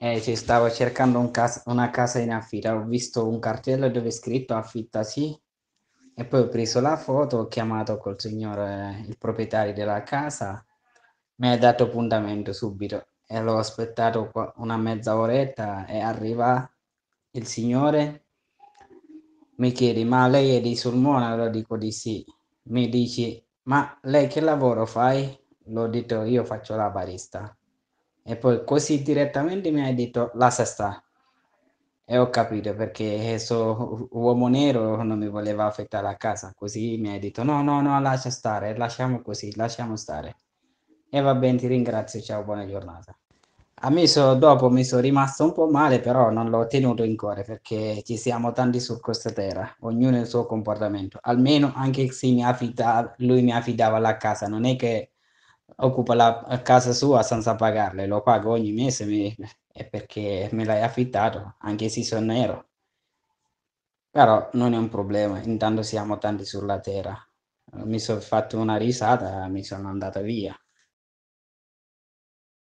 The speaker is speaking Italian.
Eh, sì, stavo cercando un cas- una casa in affitto, ho visto un cartello dove è scritto affitta sì e poi ho preso la foto, ho chiamato col signore, il proprietario della casa, mi ha dato appuntamento subito e l'ho aspettato una mezza oretta e arriva il signore, mi chiede ma lei è di Sulmona? Allora dico di sì, mi dici ma lei che lavoro fai? L'ho detto io faccio la barista. E poi così direttamente mi hai detto la sesta. E ho capito perché questo uomo nero non mi voleva affettare la casa. Così mi hai detto no, no, no, lascia stare, lasciamo così, lasciamo stare. E va bene, ti ringrazio, ciao, buona giornata. A me dopo mi sono rimasto un po' male, però non l'ho tenuto in cuore perché ci siamo tanti su questa terra, ognuno il suo comportamento. Almeno anche se mi affidava, lui mi affidava la casa, non è che occupa la casa sua senza pagarle, lo pago ogni mese mi, perché me l'hai affittato, anche se sono nero. Però non è un problema, intanto siamo tanti sulla terra. Mi sono fatto una risata, mi sono andato via.